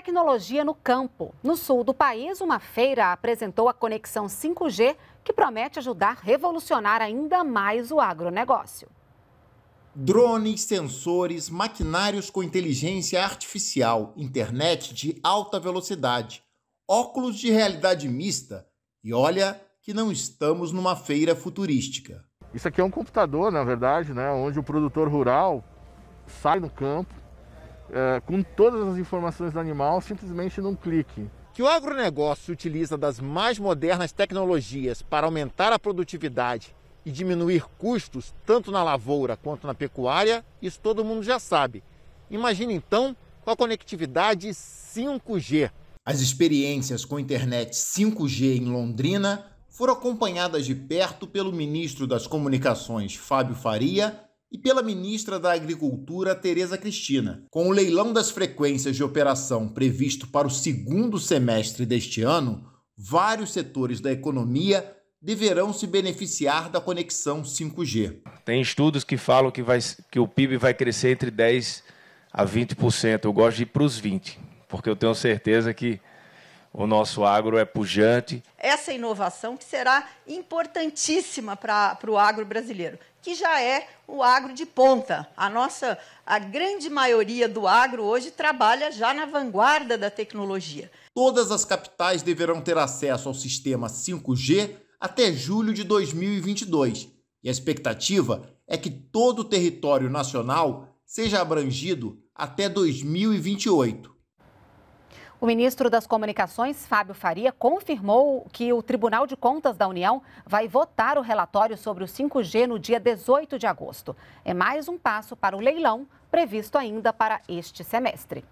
tecnologia no campo. No sul do país, uma feira apresentou a conexão 5G, que promete ajudar a revolucionar ainda mais o agronegócio. Drones, sensores, maquinários com inteligência artificial, internet de alta velocidade, óculos de realidade mista e olha que não estamos numa feira futurística. Isso aqui é um computador, na verdade, né, onde o produtor rural sai no campo, é, com todas as informações do animal simplesmente num clique. Que o agronegócio utiliza das mais modernas tecnologias para aumentar a produtividade e diminuir custos tanto na lavoura quanto na pecuária, isso todo mundo já sabe. Imagina então com a conectividade 5G. As experiências com internet 5G em Londrina foram acompanhadas de perto pelo ministro das Comunicações, Fábio Faria, e pela ministra da Agricultura, Tereza Cristina. Com o leilão das frequências de operação previsto para o segundo semestre deste ano, vários setores da economia deverão se beneficiar da conexão 5G. Tem estudos que falam que, vai, que o PIB vai crescer entre 10% a 20%. Eu gosto de ir para os 20%, porque eu tenho certeza que o nosso agro é pujante. Essa inovação que será importantíssima para, para o agro brasileiro que já é o agro de ponta. A nossa, a grande maioria do agro hoje trabalha já na vanguarda da tecnologia. Todas as capitais deverão ter acesso ao sistema 5G até julho de 2022. E a expectativa é que todo o território nacional seja abrangido até 2028. O ministro das Comunicações, Fábio Faria, confirmou que o Tribunal de Contas da União vai votar o relatório sobre o 5G no dia 18 de agosto. É mais um passo para o leilão previsto ainda para este semestre.